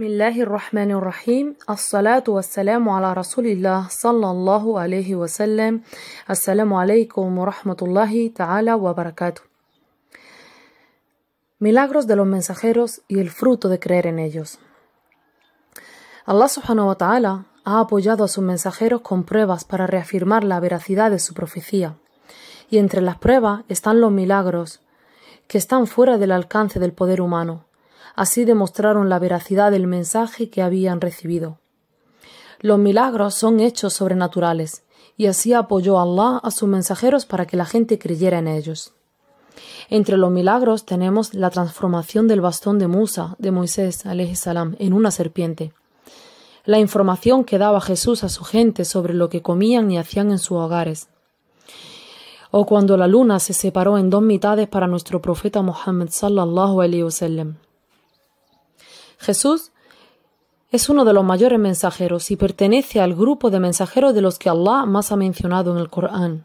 بسم as الرحمن الرحيم الصلاة والسلام على رسول الله صلى الله عليه وسلم alaykum wa-rahmatullahi ta'ala wa barakatuh. Milagros de los mensajeros y el fruto de creer en ellos. Allah subhanahu wa ta'ala ha apoyado a sus mensajeros con pruebas para reafirmar la veracidad de su profecía. Y entre las pruebas están los milagros, que están fuera del alcance del poder humano Así demostraron la veracidad del mensaje que habían recibido. Los milagros son hechos sobrenaturales, y así apoyó Allah a sus mensajeros para que la gente creyera en ellos. Entre los milagros tenemos la transformación del bastón de Musa, de Moisés, salam, en una serpiente. La información que daba Jesús a su gente sobre lo que comían y hacían en sus hogares. O cuando la luna se separó en dos mitades para nuestro profeta Muhammad sallallahu Jesús es uno de los mayores mensajeros y pertenece al grupo de mensajeros de los que Allah más ha mencionado en el Corán.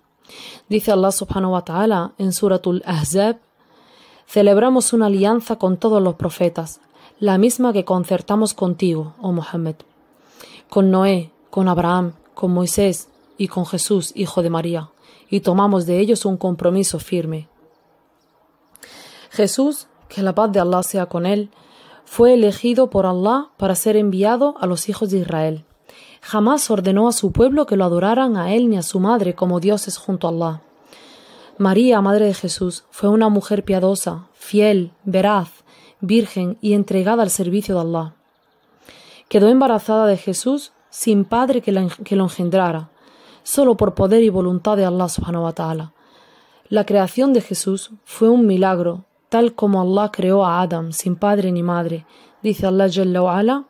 Dice Allah subhanahu wa ta'ala en Suratul Ahzab: Celebramos una alianza con todos los profetas, la misma que concertamos contigo, oh Mohammed, con Noé, con Abraham, con Moisés y con Jesús, hijo de María, y tomamos de ellos un compromiso firme. Jesús, que la paz de Allah sea con él, fue elegido por Allah para ser enviado a los hijos de Israel. Jamás ordenó a su pueblo que lo adoraran a él ni a su madre como dioses junto a Allah. María, madre de Jesús, fue una mujer piadosa, fiel, veraz, virgen y entregada al servicio de Allah. Quedó embarazada de Jesús sin padre que, lo engendrara, solo por poder y voluntad de Allah subhanahu La creación de Jesús fue un milagro tal como Allah creó a Adam, sin padre ni madre. Dice Allah Jalla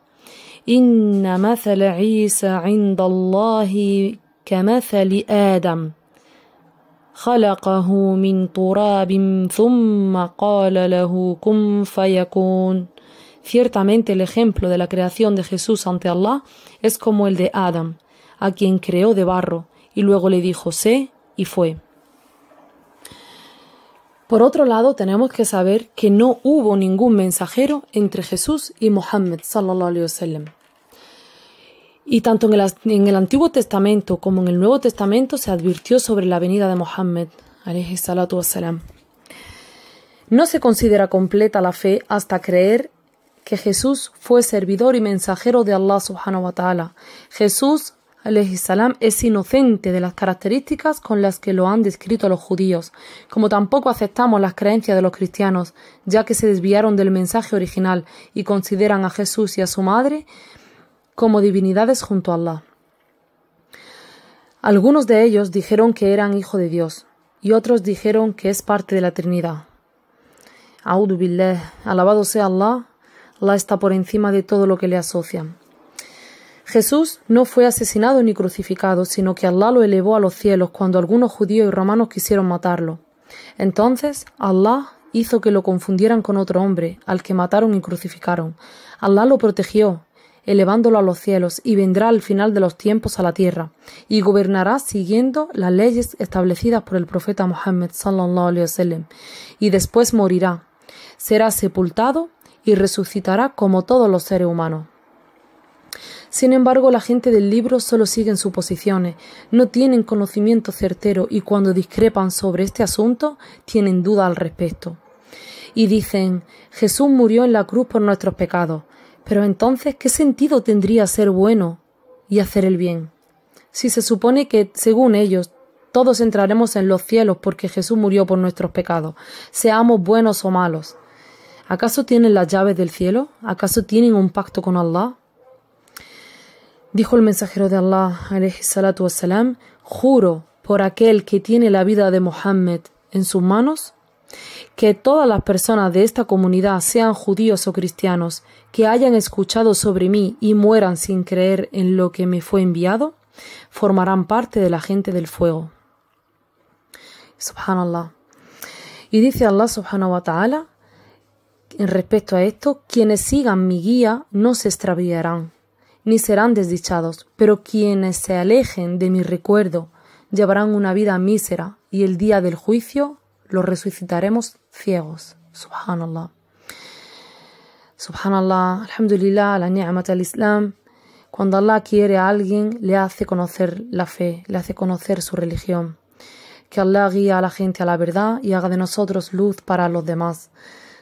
Ciertamente el ejemplo de la creación de Jesús ante Allah es como el de Adam, a quien creó de barro, y luego le dijo sé y fue. Por otro lado, tenemos que saber que no hubo ningún mensajero entre Jesús y Mohammed Y tanto en el, Antiguo Testamento como en el Nuevo Testamento se advirtió sobre la venida de Mohammed No se considera completa la fe hasta creer que Jesús fue servidor y mensajero de Allah subhanahu wa ta'ala. Jesús salam es inocente de las características con las que lo han descrito los judíos, como tampoco aceptamos las creencias de los cristianos, ya que se desviaron del mensaje original y consideran a Jesús y a su madre como divinidades junto a Allah. Algunos de ellos dijeron que eran hijo de Dios, y otros dijeron que es parte de la Trinidad. Audu alabado sea Allah, Allah está por encima de todo lo que le asocian Jesús no fue asesinado ni crucificado, sino que Allah lo elevó a los cielos cuando algunos judíos y romanos quisieron matarlo. Entonces Allah hizo que lo confundieran con otro hombre, al que mataron y crucificaron. Allah lo protegió, elevándolo a los cielos, y vendrá al final de los tiempos a la tierra, y gobernará siguiendo las leyes establecidas por el profeta Muhammad sallallahu wa sallam y después morirá, será sepultado y resucitará como todos los seres humanos. Sin embargo, la gente del libro solo siguen suposiciones, no tienen conocimiento certero y cuando discrepan sobre este asunto tienen duda al respecto. Y dicen, Jesús murió en la cruz por nuestros pecados. Pero entonces, ¿qué sentido tendría ser bueno y hacer el bien? Si se supone que, según ellos, todos entraremos en los cielos porque Jesús murió por nuestros pecados, seamos buenos o malos. ¿Acaso tienen las llaves del cielo? ¿Acaso tienen un pacto con Allah? Dijo el mensajero de Allah, wassalam, juro por aquel que tiene la vida de Mohammed en sus manos, que todas las personas de esta comunidad, sean judíos o cristianos, que hayan escuchado sobre mí y mueran sin creer en lo que me fue enviado, formarán parte de la gente del fuego. Subhanallah. Y dice Allah subhanahu wa ta'ala, en respecto a esto, quienes sigan mi guía no se extraviarán ni serán desdichados, pero quienes se alejen de mi recuerdo llevarán una vida mísera, y el día del juicio los resucitaremos ciegos. Subhanallah. Subhanallah, alhamdulillah, la ni'mat al Islam. Cuando Allah quiere a alguien, le hace conocer la fe, le hace conocer su religión. Que Allah guíe a la gente a la verdad y haga de nosotros luz para los demás.